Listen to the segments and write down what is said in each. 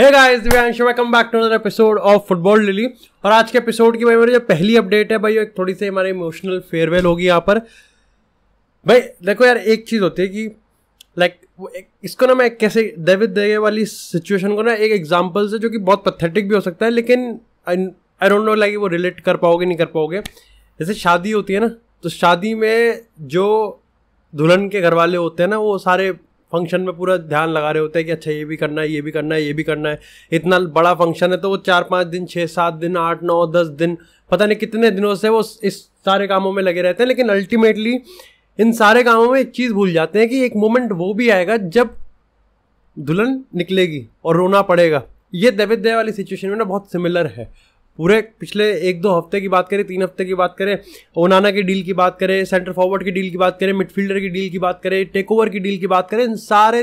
हे और आज के एपिसोड की भाई मेरी जो पहली अपडेट है भाई एक थोड़ी सी हमारी इमोशनल फेयरवेल होगी यहाँ पर भाई देखो यार एक चीज़ होती है कि लाइक like, इसको ना मैं कैसे डेविड दे वाली सिचुएशन को ना एक एग्जाम्पल से जो कि बहुत पथेटिक भी हो सकता है लेकिन आई डोंट नो लाइक वो रिलेट कर पाओगे नहीं कर पाओगे जैसे शादी होती है ना तो शादी में जो दुल्हन के घर वाले होते हैं ना वो सारे फंक्शन में पूरा ध्यान लगा रहे होते हैं कि अच्छा ये भी करना है ये भी करना है ये भी करना है इतना बड़ा फंक्शन है तो वो चार पाँच दिन छः सात दिन आठ नौ दस दिन पता नहीं कितने दिनों से वो इस सारे कामों में लगे रहते हैं लेकिन अल्टीमेटली इन सारे कामों में एक चीज़ भूल जाते हैं कि एक मोमेंट वो भी आएगा जब दुल्हन निकलेगी और रोना पड़ेगा ये दैविद वाली सिचुएशन में ना बहुत सिमिलर है पूरे पिछले एक दो हफ्ते की बात करें तीन हफ्ते की बात करें ओनाना की डील की बात करें सेंटर फॉरवर्ड की डील की बात करें मिडफील्डर की डील की बात करें टेक ओवर की डील की बात करें इन सारे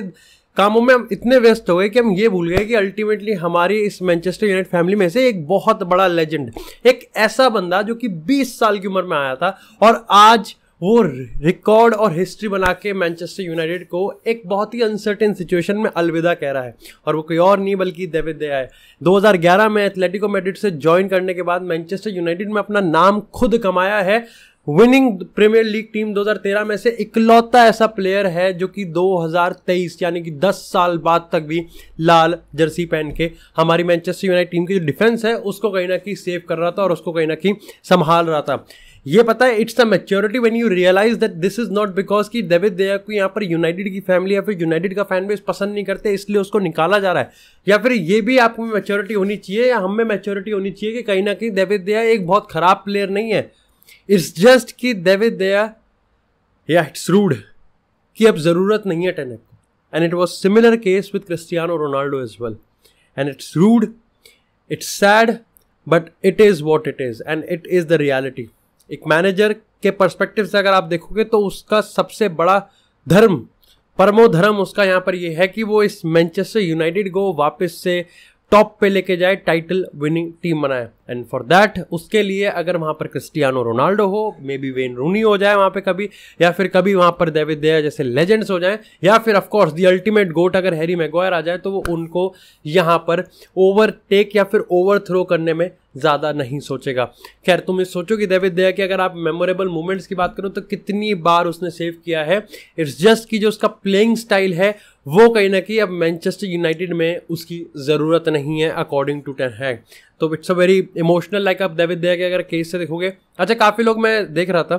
कामों में हम इतने व्यस्त हो गए कि हम ये भूल गए कि अल्टीमेटली हमारी इस मैनचेस्टर यूनाइट फैमिली में से एक बहुत बड़ा लेजेंड एक ऐसा बंदा जो कि 20 साल की उम्र में आया था और आज वो रिकॉर्ड और हिस्ट्री बना के मैनचेस्टर यूनाइटेड को एक बहुत ही अनसर्टेन सिचुएशन में अलविदा कह रहा है और वो कोई और नहीं बल्कि देविद दया है 2011 में एथलेटिको मेडिट से ज्वाइन करने के बाद मैनचेस्टर यूनाइटेड में अपना नाम खुद कमाया है विनिंग प्रीमियर लीग टीम 2013 में से इकलौता ऐसा प्लेयर है जो कि 2023 यानी कि 10 साल बाद तक भी लाल जर्सी पहन के हमारी मैनचेस्टर यूनाइटेड टीम की जो डिफेंस है उसको कहीं ना कहीं सेव कर रहा था और उसको कहीं ना कहीं संभाल रहा था ये पता है it's a maturity when you realise that this is not because की डेविड दया को यहाँ पर यूनाइटेड की फैमिली या फिर यूनाइटेड का फैन बेस पसंद नहीं करते इसलिए उसको निकाला जा रहा है या फिर ये भी आपको मेच्योरिटी होनी चाहिए या हमें मेच्योरिटी होनी चाहिए कि कहीं ना कहीं डेविड दया एक बहुत खराब प्लेयर नहीं है इट्स जस्ट कि डेविड दया या इट्स रूड कि अब ज़रूरत नहीं है टेनेक को and it was similar case with Cristiano Ronaldo is well and it's rude it's sad but it is what it is and it is the reality एक manager के perspective से अगर आप देखोगे तो उसका सबसे बड़ा धर्म परमो धर्म उसका यहाँ पर यह है कि वो इस मैनचेस्टर यूनाइटेड को वापस से टॉप पे लेके जाए टाइटल विनिंग टीम बनाए एंड फॉर दैट उसके लिए अगर वहाँ पर क्रिस्टियानो रोनाल्डो हो मे बी वेन रूनी हो जाए वहाँ पे कभी या फिर कभी वहाँ पर डेविड दया जैसे लेजेंड्स हो जाए या फिर ऑफकोर्स दी अल्टीमेट गोट अगर हैरी मैगोयर आ जाए तो वो उनको यहाँ पर ओवरटेक या फिर ओवर थ्रो करने में ज़्यादा नहीं सोचेगा खैर तुम ये सोचो कि डेविड दया की अगर आप मेमोरेबल मोमेंट्स की बात करो तो कितनी बार उसने सेव किया है इट्स जस्ट कि जो उसका प्लेइंग स्टाइल है वो कहीं ना कहीं अब मैनचेस्टर यूनाइटेड में उसकी ज़रूरत नहीं है अकॉर्डिंग टू टेन हैग तो it's a very emotional like आप डेविड दया के अगर केस से देखोगे अच्छा काफ़ी लोग मैं देख रहा था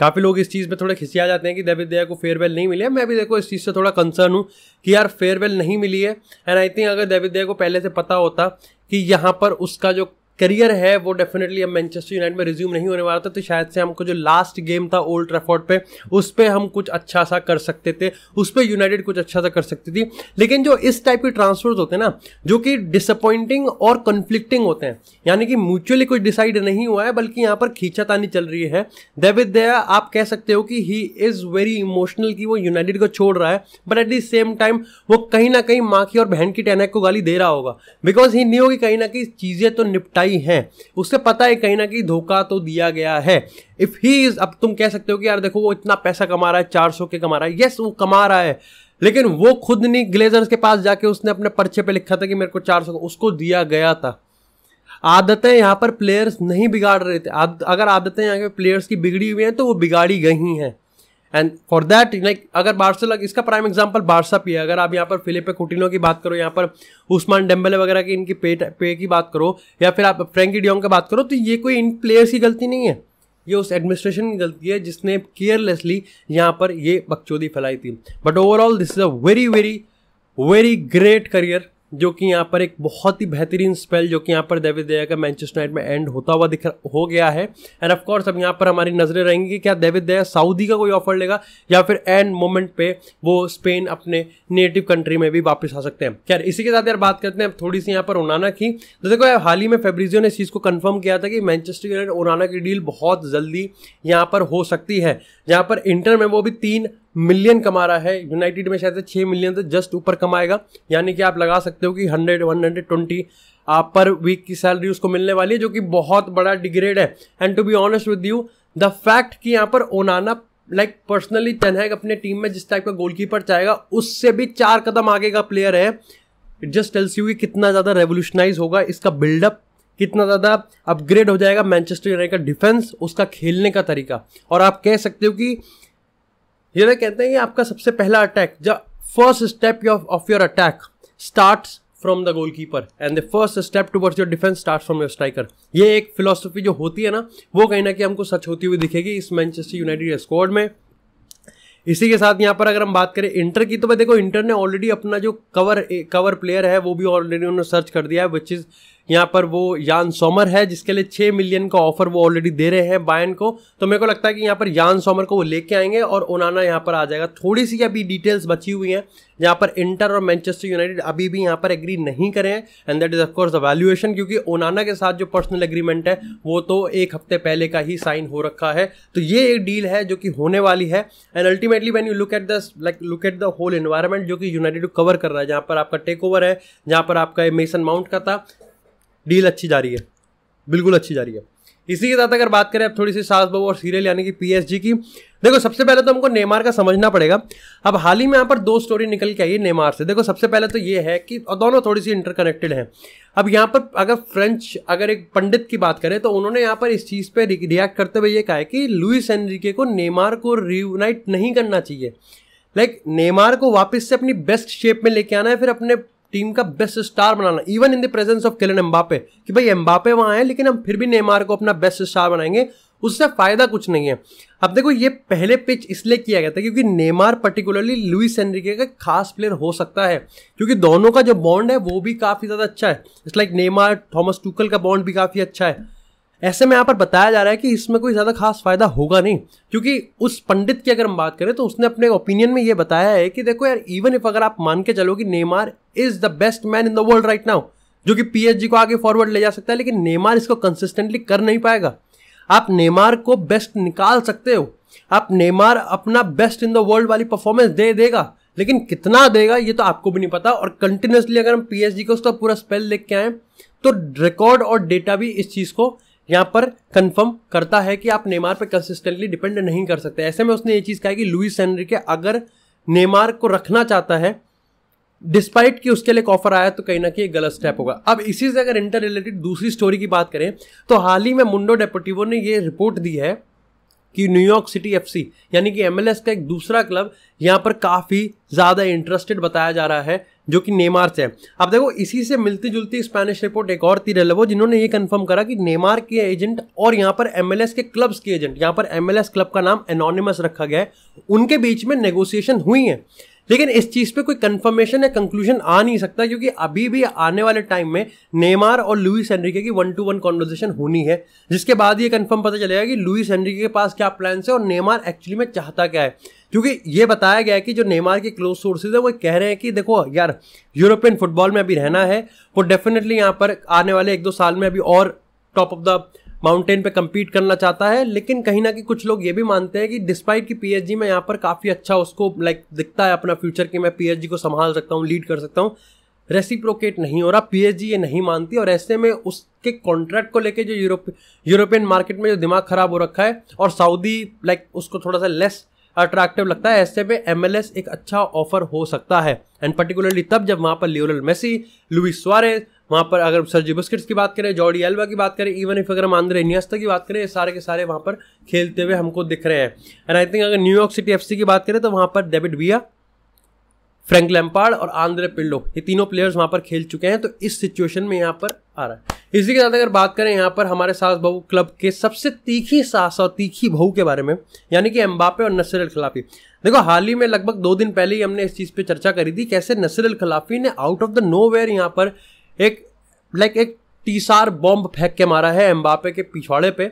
काफ़ी लोग इस चीज़ में थोड़े खिसिया जाते हैं कि डेविड दया को फेयरवेल नहीं मिली है मैं भी देखो इस चीज़ से थोड़ा कंसर्न हूँ कि यार फेयरवेल नहीं मिली है एंड आई थिंक अगर डेविड दया को पहले से पता होता कि यहाँ पर उसका जो करियर है वो डेफिनेटली अब मैनचेस्टर यूनाइटेड में रिज्यूम नहीं होने वाला था तो शायद से हमको जो लास्ट गेम था ओल्ड ट्रेफोर्ड पे उस पर हम कुछ अच्छा सा कर सकते थे उस पर यूनाइटेड कुछ अच्छा सा कर सकती थी लेकिन जो इस टाइप के ट्रांसफर्स होते हैं ना जो कि डिसअपॉइंटिंग और कन्फ्लिक्टिंग होते हैं यानी कि म्यूचुअली कुछ डिसाइड नहीं हुआ है बल्कि यहाँ पर खींचातानी चल रही है दैविद दया आप कह सकते हो कि ही इज़ वेरी इमोशनल कि वो यूनाइटेड को छोड़ रहा है but at the same time वो कहीं ना कहीं माँ की और बहन की टैनक को गाली दे रहा होगा बिकॉज ही नहीं होगी कहीं ना कहीं चीज़ें तो निपटाई आई हैं उससे पता है कहीं ना कहीं धोखा तो दिया गया है इफ़ ही इज़ अब तुम कह सकते हो कि यार देखो वो इतना पैसा कमा रहा है चार के कमा रहा है येस वो कमा रहा है लेकिन वो खुद नहीं ग्लेजर्स के पास जाके उसने अपने पर्चे पे लिखा था कि मेरे को चार सौ उसको दिया गया था आदतें यहाँ पर प्लेयर्स नहीं बिगाड़ रहे थे आद, अगर आदतें यहाँ के प्लेयर्स की बिगड़ी हुई हैं तो वो बिगाड़ी गई हैं एंड फॉर दैट लाइक अगर बार्सोला इसका प्राइम एग्जाम्पल बारसा पी है अगर आप यहाँ पर फिलिपे कोटिनो की बात करो यहाँ पर उस्मान डेम्बले वगैरह की इनकी पे पे की बात करो या फिर आप फ्रेंकी डियोंग की बात करो तो ये कोई इन प्लेयर्स की गलती नहीं है ये उस एडमिनिस्ट्रेशन की गलती है जिसने केयरलेसली यहाँ पर ये बकचोदी फैलाई थी but overall this is a very very very great career जो कि यहाँ पर एक बहुत ही बेहतरीन स्पेल जो कि यहाँ पर डेविड दया का मैनचेस्टर नाइट में एंड होता हुआ दिख हो गया है एंड ऑफ कोर्स अब यहाँ पर हमारी नजरें रहेंगी कि क्या डेविड दया सऊदी का कोई ऑफर लेगा या फिर एंड मोमेंट पे वो स्पेन अपने नेटिव कंट्री में भी वापस आ सकते हैं खैर इसी के साथ यार बात करते हैं थोड़ी सी यहाँ पर उनाना की तो देखो यार हाल ही में फेब्रिजियो ने इस चीज़ को कन्फर्म किया था कि मैनचेस्टर यूनाइटेड उनाना की डील बहुत जल्दी यहाँ पर हो सकती है यहाँ पर इंटर में वो भी तीन मिलियन कमा रहा है यूनाइटेड में शायद छः मिलियन से तो जस्ट ऊपर कमाएगा यानी कि आप लगा सकते हो कि हंड्रेड वन हंड्रेड ट्वेंटी आप पर वीक की सैलरी उसको मिलने वाली है जो कि बहुत बड़ा डिग्रेड है and to be honest with you the fact कि यहाँ पर ओनाना लाइक पर्सनली तनहैक अपने टीम में जिस टाइप का गोलकीपर चाहेगा उससे भी चार कदम आगे का प्लेयर है इट जस्ट टेल्स यू कि कितना ज़्यादा रेवोल्यूशनाइज होगा इसका बिल्डअप कितना ज़्यादा अपग्रेड हो जाएगा मैनचेस्टर यूनाइटेड का डिफेंस उसका खेलने का तरीका और आप कह सकते हो कि ये ना कहते हैं कि आपका सबसे पहला अटैक जब first step of your attack start from the goal keeper and the first step towards your defence start from your striker ये एक फिलोसफी जो होती है ना वो कहीं ना कहीं हमको सच होती हुई दिखेगी इस मैनचेस्टर यूनाइटेड स्क्वाड में इसी के साथ यहाँ पर अगर हम बात करें इंटर की तो भाई देखो इंटर ने ऑलरेडी अपना जो कवर कवर प्लेयर है वो भी ऑलरेडी उन्होंने सर्च कर दिया है विच इज़ यहाँ पर वो यान सोमर है जिसके लिए छः मिलियन का ऑफर वो ऑलरेडी दे रहे हैं बायन को तो मेरे को लगता है कि यहाँ पर यान सोमर को वो लेके आएंगे और ओनाना यहाँ पर आ जाएगा थोड़ी सी अभी डिटेल्स बची हुई हैं यहाँ पर इंटर और मैनचेस्टर यूनाइटेड अभी भी यहाँ पर एग्री नहीं करें हैं and that is of course the valuation क्योंकि ओनाना के साथ जो पर्सनल एग्रीमेंट है वो तो एक हफ्ते पहले का ही साइन हो रखा है तो ये एक डील है जो कि होने वाली है and ultimately when you look at the like look at the whole environment जो कि यूनाइटेड को कवर कर रहा है जहाँ पर आपका टेक ओवर है जहाँ पर आपका मेसन माउंट का था डील अच्छी जा रही है बिल्कुल अच्छी जा रही है इसी के साथ अगर बात करें अब थोड़ी सी सास बहू और सीरियल यानी कि पीएसजी की देखो सबसे पहले तो हमको नेमार का समझना पड़ेगा अब हाल ही में यहाँ पर दो स्टोरी निकल के आई है नेमार से देखो सबसे पहले तो ये है कि और दोनों थोड़ी सी इंटरकनेक्टेड हैं अब यहाँ पर अगर फ्रेंच अगर एक पंडित की बात करें तो उन्होंने यहाँ पर इस चीज़ पर रिएक्ट करते हुए ये कहा है कि लुइस एनरिके को नेमार को रियूनाइट नहीं करना चाहिए लाइक नेमार को वापस से अपनी बेस्ट शेप में लेके आना है फिर अपने टीम का बेस्ट स्टार बनाना even in the presence of Kylian Mbappe कि भाई एम्बापे वहाँ है लेकिन हम फिर भी नेमार को अपना बेस्ट स्टार बनाएंगे उससे फायदा कुछ नहीं है अब देखो ये पहले पिच इसलिए किया गया था क्योंकि नेमार पर्टिकुलरली लुइस एनरिके का खास प्लेयर हो सकता है क्योंकि दोनों का जो बॉन्ड है वो भी काफ़ी ज़्यादा अच्छा है it's like Neymar Thomas Tuchel का बॉन्ड भी काफ़ी अच्छा है ऐसे में यहाँ पर बताया जा रहा है कि इसमें कोई ज़्यादा खास फायदा होगा नहीं क्योंकि उस पंडित की अगर हम बात करें तो उसने अपने ओपिनियन में ये बताया है कि देखो यार इवन इफ अगर आप मान के चलो कि Neymar is the best man in the world right now जो कि पी को आगे फॉरवर्ड ले जा सकता है लेकिन नेमार इसको कंसिस्टेंटली कर नहीं पाएगा आप नेमार को बेस्ट निकाल सकते हो आप नेमार अपना बेस्ट इन द वर्ल्ड वाली परफॉर्मेंस दे देगा लेकिन कितना देगा ये तो आपको भी नहीं पता और कंटिन्यूसली अगर हम पीएचडी को उसका पूरा स्पेल लेके आए तो रिकॉर्ड और डेटा भी इस चीज़ को यहाँ पर कंफर्म करता है कि आप नेमार पर कंसिस्टेंटली डिपेंड नहीं कर सकते ऐसे में उसने ये चीज़ कहा कि लुइस हेनरी के अगर नेमार को रखना चाहता है डिस्पाइट कि उसके लिए एक ऑफर आया तो कहीं ना कहीं गलत स्टेप होगा अब इसी से अगर इंटर रिलेटेड दूसरी स्टोरी की बात करें तो हाल ही में मुंडो डेपोटिवो ने ये रिपोर्ट दी है कि न्यूयॉर्क सिटी एफ यानी कि एम का एक दूसरा क्लब यहाँ पर काफ़ी ज़्यादा इंटरेस्टेड बताया जा रहा है जो कि नेमार से है अब देखो इसी से मिलती जुलती स्पेनिश रिपोर्ट एक और तीर वो जिन्होंने ये कंफर्म करा कि नेमार के एजेंट और यहाँ पर एम के क्लब्स के एजेंट यहाँ पर एम क्लब का नाम एनोनिमस रखा गया है उनके बीच में नेगोशिएशन हुई है लेकिन इस चीज पे कोई कंफर्मेशन या कंक्लूजन आ नहीं सकता क्योंकि अभी भी आने वाले टाइम में नेमार और लुइस एनरिके की वन टू वन कॉन्वर्जेशन होनी है जिसके बाद ये कंफर्म पता चलेगा कि लुइस एनरिके के पास क्या प्लान्स है और नेमार एक्चुअली में चाहता क्या है क्योंकि ये बताया गया है कि जो नेमार के क्लोज सोर्सेज है वो कह रहे हैं कि देखो यार यूरोपियन फुटबॉल में अभी रहना है वो डेफिनेटली यहाँ पर आने वाले एक दो साल में अभी और टॉप ऑफ द माउंटेन पे कम्पीट करना चाहता है लेकिन कहीं ना कहीं कुछ लोग ये भी मानते हैं कि डिस्पाइट कि पीएचडी में यहाँ पर काफ़ी अच्छा उसको लाइक दिखता है अपना फ्यूचर कि मैं पीएचडी को संभाल सकता हूँ लीड कर सकता हूँ रेसिप्रोकेट नहीं हो रहा पीएचडी ये नहीं मानती और ऐसे में उसके कॉन्ट्रैक्ट को लेके जो यूरोप यूरोपियन मार्केट में जो दिमाग खराब हो रखा है और सऊदी लाइक उसको थोड़ा सा लेस अट्रैक्टिव लगता है ऐसे में एम एक अच्छा ऑफर हो सकता है एंड पर्टिकुलरली तब जब वहाँ पर लियोरल मेसी लुइस स्वारे वहाँ पर अगर सर्जी बिस्किट्स की बात करें जॉर्डी एल्बा की बात करें इवन इफ अगर हम आंध्र इनियस्ता की बात करें सारे के सारे वहाँ पर खेलते हुए हमको दिख रहे हैं एंड आई थिंक अगर न्यूयॉर्क सिटी एफ की बात करें तो वहाँ पर डेविड बिया फ्रेंक लैम्पार्ड और आंध्र पिल्लो ये तीनों प्लेयर्स वहाँ पर खेल चुके हैं तो इस सिचुएशन में यहाँ पर आ रहा है इसी के साथ अगर बात करें यहाँ पर हमारे सास बहू क्लब के सबसे तीखी सास और तीखी बहू के बारे में यानी कि एम्बापे और नसर अल खिलाफी देखो हाल ही में लगभग दो दिन पहले ही हमने इस चीज़ पे चर्चा करी थी कैसे नसर अल खिलाफी ने out of the nowhere यहाँ पर एक लाइक एक टीसार बॉम्ब फेंक के मारा है एम्बापे के पिछवाड़े पे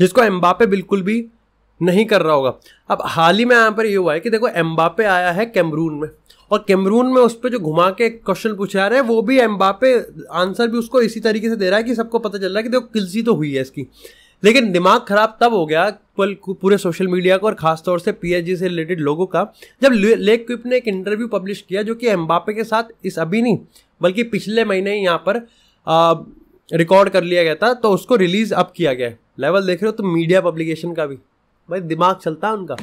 जिसको एम्बापे बिल्कुल भी नहीं कर रहा होगा अब हाल ही में यहाँ पर ये हुआ है कि देखो एम्बापे आया है कैमरून में और कैमरून में उस पर जो घुमा के क्वेश्चन पूछे जा रहे हैं वो भी एम्बापे आंसर भी उसको इसी तरीके से दे रहा है कि सबको पता चल रहा है कि देखो किलसी तो हुई है इसकी लेकिन दिमाग खराब तब हो गया पूरे सोशल मीडिया का और खासतौर से पीएचजी से रिलेटेड लोगों का जब लेक क्विप ने एक इंटरव्यू पब्लिश किया जो कि एम्बापे के साथ इस अभी नहीं बल्कि पिछले महीने ही यहाँ पर रिकॉर्ड कर लिया गया था तो उसको रिलीज अप किया गया है लेवल देख रहे हो तो मीडिया पब्लिकेशन का भी भाई दिमाग चलता है उनका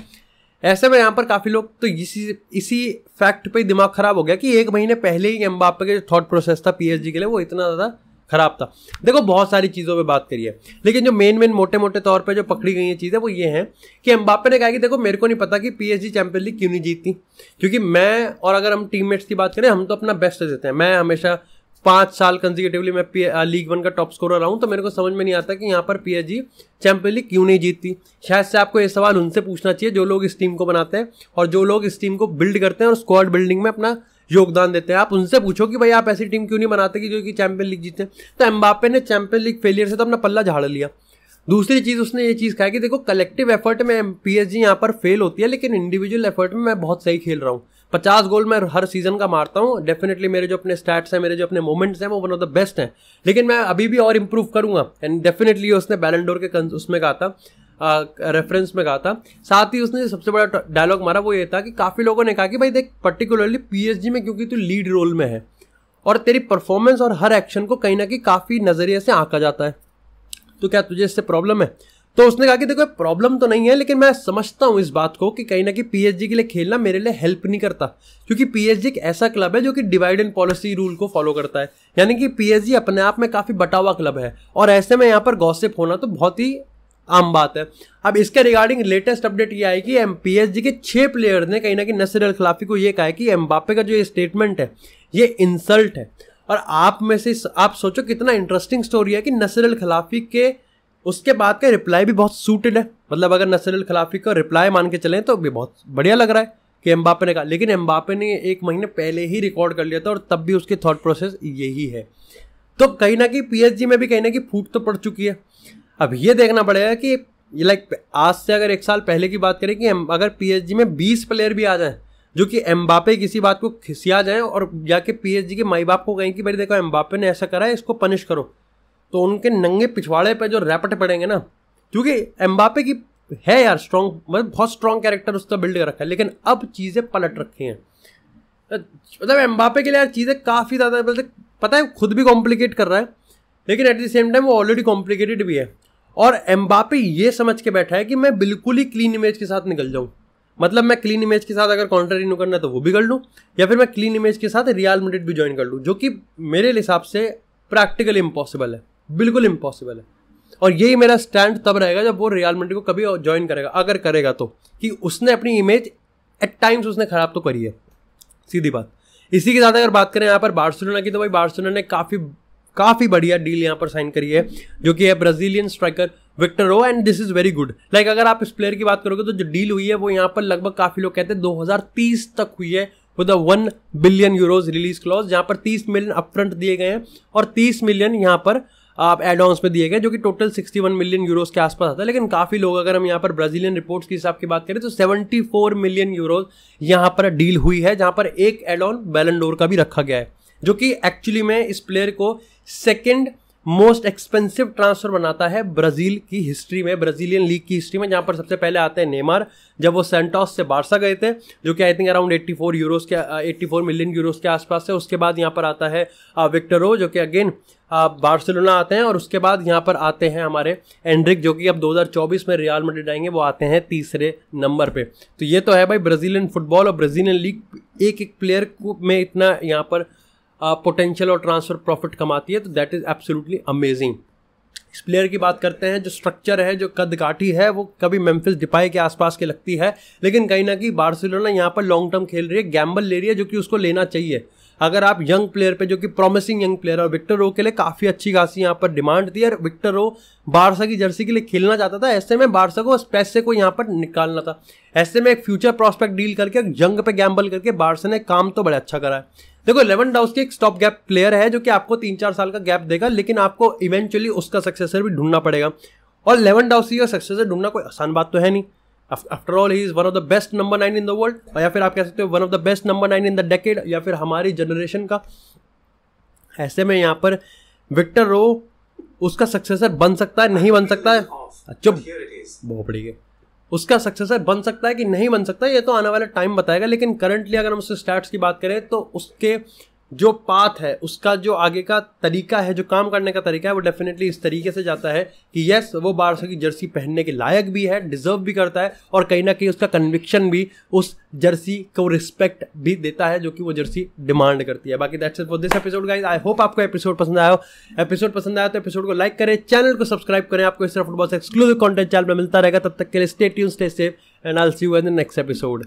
ऐसे में यहाँ पर काफ़ी लोग तो इसी इसी फैक्ट पे दिमाग खराब हो गया कि एक महीने पहले ही एम्बापे के जो थाट प्रोसेस था पीएचजी के लिए वो इतना ज़्यादा खराब था देखो बहुत सारी चीज़ों पे बात करी है लेकिन जो मेन मेन मोटे मोटे तौर पे जो पकड़ी गई हैं चीज़ें वो ये हैं कि एम्बापे ने कहा कि देखो मेरे को नहीं पता कि P H D champion league क्यों नहीं जीतती क्योंकि मैं और अगर हम मेट्स की बात करें हम तो अपना बेस्ट देते हैं मैं हमेशा पाँच साल कंजिकेटिवली मैं लीग वन का टॉप स्कोरर रहा हूँ तो मेरे को समझ में नहीं आता कि यहाँ पर P H G champion league क्यों नहीं जीतती शायद से आपको ये सवाल उनसे पूछना चाहिए जो लोग इस टीम को बनाते हैं और जो लोग इस टीम को बिल्ड करते हैं और स्क्वाड बिल्डिंग में अपना योगदान देते हैं आप उनसे पूछो कि भाई आप ऐसी टीम क्यों नहीं बनाते कि जो कि चैंपियन लीग जीते तो एम्बापे ने चैंपियन लीग फेलियर से तो अपना पल्ला झाड़ लिया दूसरी चीज़ उसने ये चीज़ कहा कि देखो कलेक्टिव एफर्ट में पी एस जी यहाँ पर फेल होती है लेकिन इंडिविजुअल एफर्ट में मैं बहुत सही खेल रहा हूँ पचास गोल मैं हर सीजन का मारता हूँ डेफिनेटली मेरे जो अपने स्टैट्स हैं मेरे जो अपने मोमेंट्स हैं वो वन ऑफ द बेस्ट हैं लेकिन मैं अभी भी और इम्प्रूव करूंगा एंड डेफिनेटली उसने बैलेंडोर के उसमें कहा था रेफरेंस में कहा था साथ ही उसने सबसे बड़ा डायलॉग मारा वो ये था कि काफ़ी लोगों ने कहा कि भाई देख पर्टिकुलरली पीएसजी में क्योंकि तू लीड रोल में है और तेरी परफॉर्मेंस और हर एक्शन को कहीं ना कहीं काफ़ी नज़रिए से आंका जाता है तो क्या तुझे इससे प्रॉब्लम है तो उसने कहा कि देखो प्रॉब्लम तो नहीं है लेकिन मैं समझता हूँ इस बात को कि कहीं ना कहीं पीएचडी के लिए खेलना मेरे लिए हेल्प नहीं करता क्योंकि पीएचडी एक ऐसा क्लब है जो कि डिवाइड एंड पॉलिसी रूल को फॉलो करता है यानी कि पीएचडी अपने आप में काफ़ी बटा हुआ क्लब है और ऐसे में यहाँ पर गौसेप होना तो बहुत ही आम बात है अब इसके रिगार्डिंग लेटेस्ट अपडेट ये आई कि एम पी जी के छह प्लेयर ने कहीं ना कहीं नसर अल खिलाफी को ये कहा है कि एम्बापे का जो ये स्टेटमेंट है ये इंसल्ट है और आप में से आप सोचो कितना इंटरेस्टिंग स्टोरी है कि नसर अल खिलाफी के उसके बाद का रिप्लाई भी बहुत सूटेड है मतलब अगर नसर अल खिलाफी का रिप्लाई मान के चलें तो भी बहुत बढ़िया लग रहा है कि एम्बापे ने कहा लेकिन एम्बापे ने एक महीने पहले ही रिकॉर्ड कर लिया था और तब भी उसकी थॉट प्रोसेस यही है तो कहीं ना कहीं पीएसजी में भी कहीं ना कहीं फूट तो पड़ चुकी है अब ये देखना पड़ेगा कि ये लाइक आज से अगर एक साल पहले की बात करें कि अगर पीएचजी में बीस प्लेयर भी आ जाएं जो कि एम्बापे किसी बात को खिसिया जाएं और जाके पीएचजी के माई बाप को कहें कि भाई देखो एम्बापे ने ऐसा करा है इसको पनिश करो तो उनके नंगे पिछवाड़े पर जो रैपट पड़ेंगे ना क्योंकि एम्बापे की है यार स्ट्रॉन्ग मतलब बहुत स्ट्रॉन्ग कैरेक्टर उसका बिल्ड कर रखा है लेकिन अब चीज़ें पलट रखी हैं मतलब एम्बापे के लिए यार चीज़ें काफ़ी ज़्यादा मतलब पता है खुद भी कॉम्प्लिकेट कर रहा है लेकिन एट द सेम टाइम वो ऑलरेडी कॉम्प्लिकेटेड भी है और एम्बापे ये समझ के बैठा है कि मैं बिल्कुल ही क्लीन इमेज के साथ निकल जाऊँ मतलब मैं क्लीन इमेज के साथ अगर कॉन्ट्री न्यू करना है तो वो भी कर लूँ या फिर मैं क्लीन इमेज के साथ रियल मिडिट भी ज्वाइन कर लूँ जो कि मेरे हिसाब से प्रैक्टिकल इम्पॉसिबल है बिल्कुल इम्पॉसिबल है और यही मेरा स्टैंड तब रहेगा जब वो रियल मिडिट को कभी ज्वाइन करेगा अगर करेगा तो कि उसने अपनी इमेज एट टाइम्स उसने ख़राब तो करी है सीधी बात इसी के साथ अगर बात करें यहाँ पर बार्सिलोना की तो भाई बार्सिलोना ने काफ़ी काफ़ी बढ़िया डील यहाँ पर साइन करी है जो कि है Brazilian striker Vitor Roque and this is very good like अगर आप इस प्लेयर की बात करोगे तो जो डील हुई है वो यहाँ पर लगभग काफ़ी लोग कहते हैं 2030 तक हुई है with one billion euros release clause जहाँ पर 30 मिलियन अपफ्रंट दिए गए हैं और 30 मिलियन यहाँ पर आप एडवांस में दिए गए जो कि टोटल 61 मिलियन यूरोस के आसपास आता है लेकिन काफ़ी लोग अगर हम यहाँ पर ब्राजीलियन रिपोर्ट्स के हिसाब की बात करें तो 74 मिलियन यूरोस यहाँ पर डील हुई है जहाँ पर एक एडॉन बैलेंडोर का भी रखा गया है जो कि एक्चुअली में इस प्लेयर को सेकेंड मोस्ट एक्सपेंसिव ट्रांसफर बनाता है ब्राजील की हिस्ट्री में ब्राजीलियन लीग की हिस्ट्री में जहां पर सबसे पहले आते हैं नेमार जब वो सेंटॉस से बारसा गए थे जो कि आई थिंक अराउंड 84 यूरोस के 84 मिलियन यूरोस के आसपास है उसके बाद यहां पर आता है विक्टरो uh, जो कि अगेन uh, बार्सिलोना आते हैं और उसके बाद यहाँ पर आते हैं हमारे एंड्रिक जो कि अब 2024 में रियाल मेड्रिड आएंगे वो आते हैं तीसरे नंबर पे तो ये तो है भाई ब्राज़ीलियन फुटबॉल और ब्राज़ीलियन लीग एक एक प्लेयर को में इतना यहाँ पर पोटेंशियल और ट्रांसफर प्रॉफिट कमाती है तो दैट इज़ एब्सोल्युटली अमेजिंग इस प्लेयर की बात करते हैं जो स्ट्रक्चर है जो कद काठी है वो कभी मेम्फिस डिपाई के आसपास के लगती है लेकिन कहीं ना कहीं बार्सिलोना यहाँ पर लॉन्ग टर्म खेल रही है गैम्बल ले रही है जो कि उसको लेना चाहिए अगर आप यंग प्लेयर पे जो कि प्रॉमिसिंग यंग प्लेयर और विक्टर रो के लिए काफ़ी अच्छी खासी यहाँ पर डिमांड थी और विक्टर रो बारसा की जर्सी के लिए खेलना चाहता था ऐसे में बारसा को पैसे को यहाँ पर निकालना था ऐसे में एक फ्यूचर प्रॉस्पेक्ट डील करके यंग पे गैम्बल करके बारसा ने काम तो बड़ा अच्छा करा है देखो लेवन डाउस की एक स्टॉप गैप प्लेयर है जो कि आपको तीन चार साल का गैप देगा लेकिन आपको इवेंचुअली उसका सक्सेसर भी ढूंढना पड़ेगा और लेवन डाउस का सक्सेसर ढूंढना कोई आसान बात तो है नहीं after all he is one of the best number nine in the world या फिर आप कह सकते हो one of the best number nine in the decade या फिर हमारी जनरेशन का ऐसे में यहाँ पर विक्टर रो उसका सक्सेसर बन सकता है नहीं बन सकता है चुप बहुत बढ़िया उसका सक्सेसर बन सकता है कि नहीं बन सकता ये तो आने वाला टाइम बताएगा लेकिन करंटली अगर हम उससे स्टार्ट की बात करें तो उसके जो पाथ है उसका जो आगे का तरीका है जो काम करने का तरीका है वो डेफिनेटली इस तरीके से जाता है कि यस वो बारसा की जर्सी पहनने के लायक भी है डिजर्व भी करता है और कहीं ना कहीं उसका कन्विक्शन भी उस जर्सी को रिस्पेक्ट भी देता है जो कि वो जर्सी डिमांड करती है बाकी that's for this episode guys I hope आपको एपिसोड पसंद आया हो एपिसोड पसंद आया तो एपिसोड को लाइक करें चैनल को सब्सक्राइब करें आपको इस तरह फुटबॉल से एक्सक्लूसिव कॉन्टेंट चैनल में मिलता रहेगा तब तक के लिए stay tune stay safe and I see you in next episode